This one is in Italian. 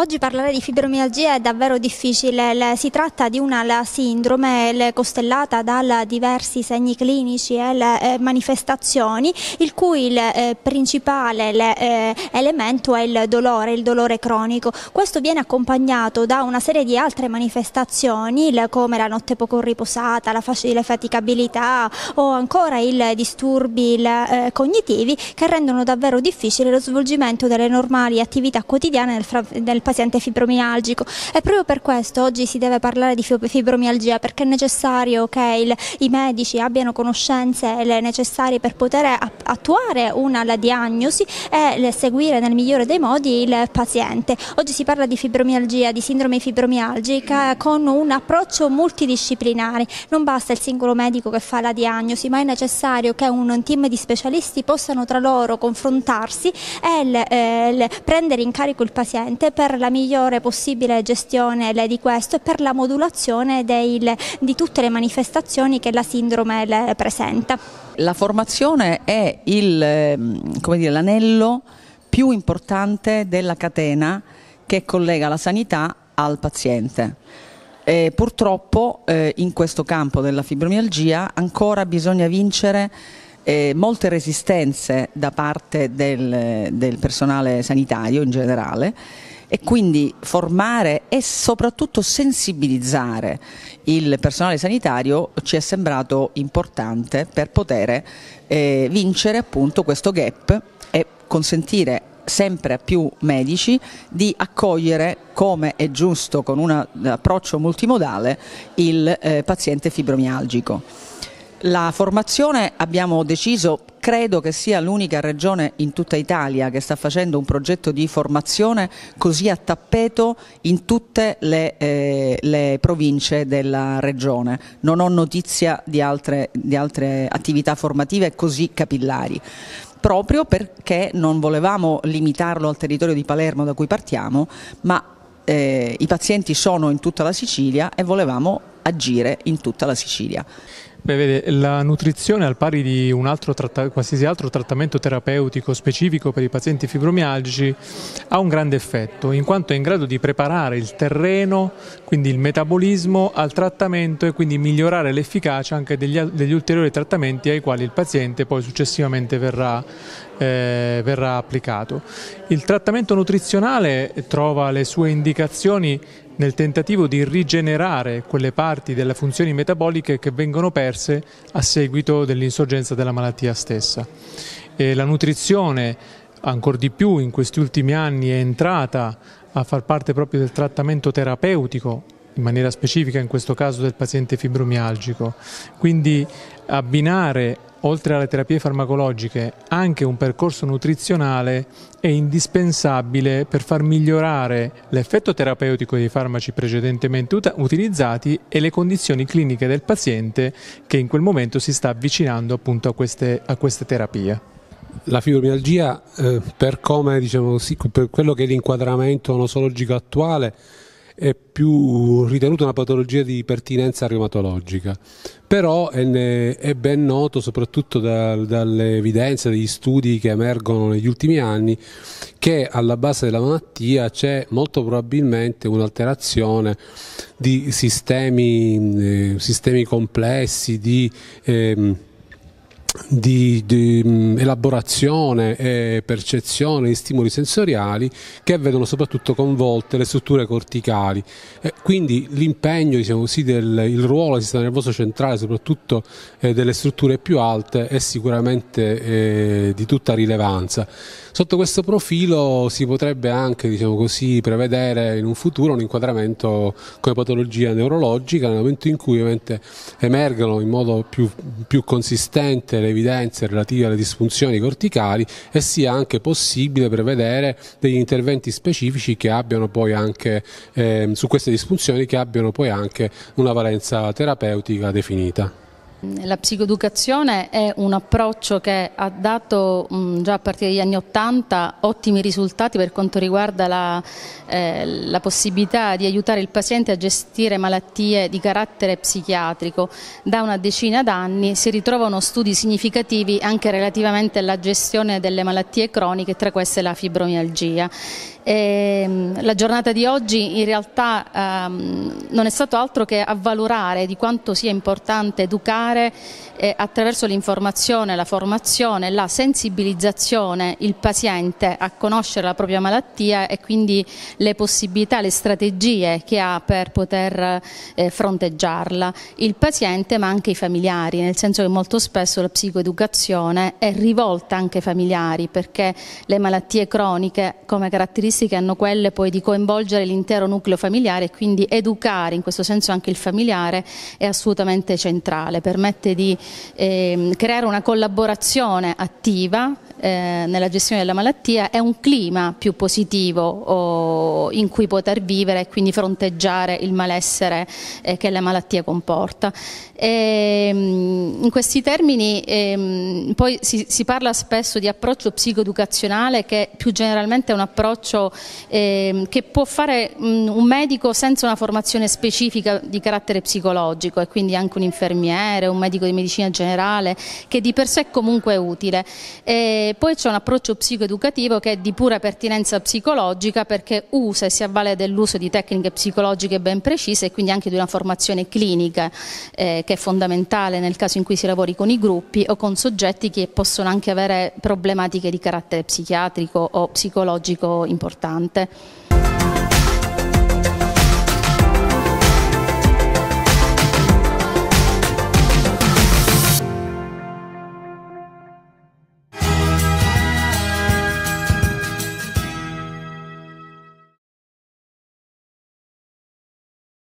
Oggi parlare di fibromialgia è davvero difficile, si tratta di una sindrome costellata da diversi segni clinici e eh, manifestazioni, il cui eh, principale eh, elemento è il dolore, il dolore cronico. Questo viene accompagnato da una serie di altre manifestazioni come la notte poco riposata, la facile faticabilità o ancora i disturbi cognitivi che rendono davvero difficile lo svolgimento delle normali attività quotidiane nel, nel paziente fibromialgico e proprio per questo oggi si deve parlare di fibromialgia perché è necessario che il, i medici abbiano conoscenze le necessarie per poter attuare una, la diagnosi e seguire nel migliore dei modi il paziente. Oggi si parla di fibromialgia, di sindrome fibromialgica con un approccio multidisciplinare, non basta il singolo medico che fa la diagnosi ma è necessario che un team di specialisti possano tra loro confrontarsi e il, il, eh, prendere in carico il paziente per la migliore possibile gestione di questo e per la modulazione del, di tutte le manifestazioni che la sindrome le presenta. La formazione è ehm, l'anello più importante della catena che collega la sanità al paziente. E purtroppo eh, in questo campo della fibromialgia ancora bisogna vincere eh, molte resistenze da parte del, del personale sanitario in generale e quindi formare e soprattutto sensibilizzare il personale sanitario ci è sembrato importante per poter eh, vincere appunto questo gap e consentire sempre a più medici di accogliere come è giusto con un approccio multimodale il eh, paziente fibromialgico. La formazione abbiamo deciso credo che sia l'unica regione in tutta Italia che sta facendo un progetto di formazione così a tappeto in tutte le, eh, le province della regione. Non ho notizia di altre, di altre attività formative così capillari proprio perché non volevamo limitarlo al territorio di Palermo da cui partiamo, ma eh, i pazienti sono in tutta la Sicilia e volevamo agire in tutta la Sicilia. Beh, vede, la nutrizione al pari di altro qualsiasi altro trattamento terapeutico specifico per i pazienti fibromialgici ha un grande effetto in quanto è in grado di preparare il terreno, quindi il metabolismo al trattamento e quindi migliorare l'efficacia anche degli, degli ulteriori trattamenti ai quali il paziente poi successivamente verrà eh, verrà applicato. Il trattamento nutrizionale trova le sue indicazioni nel tentativo di rigenerare quelle parti delle funzioni metaboliche che vengono perse a seguito dell'insorgenza della malattia stessa. E la nutrizione, ancor di più in questi ultimi anni, è entrata a far parte proprio del trattamento terapeutico in maniera specifica in questo caso del paziente fibromialgico. Quindi abbinare oltre alle terapie farmacologiche, anche un percorso nutrizionale è indispensabile per far migliorare l'effetto terapeutico dei farmaci precedentemente ut- utilizzati e le condizioni cliniche del paziente che in quel momento si sta avvicinando appunto a queste, a queste terapie. La fibromialgia, eh, per, come, diciamo così, per quello che è l'inquadramento nosologico attuale, è più ritenuta una patologia di pertinenza reumatologica, però è, è ben noto soprattutto da, dalle evidenze, degli studi che emergono negli ultimi anni, che alla base della malattia c'è molto probabilmente un'alterazione di sistemi, eh, sistemi complessi, di... Ehm, di, di, mm, elaborazione e percezione di stimoli sensoriali che vedono soprattutto coinvolte le strutture corticali. E quindi l'impegno, diciamo così, del ruolo del sistema nervoso centrale, soprattutto eh, delle strutture più alte, è sicuramente eh, di tutta rilevanza. Sotto questo profilo si potrebbe anche diciamo così, prevedere in un futuro un inquadramento come patologia neurologica nel momento in cui ovviamente emergono in modo più, più consistente le evidenze relative alle disfunzioni corticali e sia anche possibile prevedere degli interventi specifici che abbiano poi anche eh, su queste disfunzioni che abbiano poi anche una valenza terapeutica definita. La psicoeducazione è un approccio che ha dato mm, già a partire dagli anni Ottanta ottimi risultati per quanto riguarda la, eh, la, possibilità di aiutare il paziente a gestire malattie di carattere psichiatrico. Da una decina d'anni si ritrovano studi significativi anche relativamente alla gestione delle malattie croniche, tra queste la fibromialgia. E, ehm, la giornata di oggi in realtà ehm, non è stato altro che avvalorare di quanto sia importante educare migliorare eh, attraverso l'informazione, la formazione, la sensibilizzazione il paziente a conoscere la propria malattia e quindi le possibilità, le strategie che ha per poter eh, fronteggiarla, il paziente ma anche i familiari, nel senso che molto spesso la psicoeducazione è rivolta anche ai familiari perché le malattie croniche come caratteristiche hanno quelle poi di coinvolgere l'intero nucleo familiare e quindi educare in questo senso anche il familiare è assolutamente centrale. Per permette di eh, creare una collaborazione attiva eh, nella gestione della malattia è un clima più positivo oh, in cui poter vivere e quindi fronteggiare il malessere eh, che la malattia comporta. E, ehm, in questi termini ehm, poi si, si, parla spesso di approccio psicoeducazionale che più generalmente è un approccio ehm, che può fare mh, un medico senza una formazione specifica di carattere psicologico e quindi anche un infermiere, un medico di medicina generale che di per sé è comunque utile. E, ehm, e poi c'è un approccio psicoeducativo che è di pura pertinenza psicologica perché usa e si avvale dell'uso di tecniche psicologiche ben precise e quindi anche di una formazione clinica eh, che è fondamentale nel caso in cui si lavori con i gruppi o con soggetti che possono anche avere problematiche di carattere psichiatrico o psicologico importante.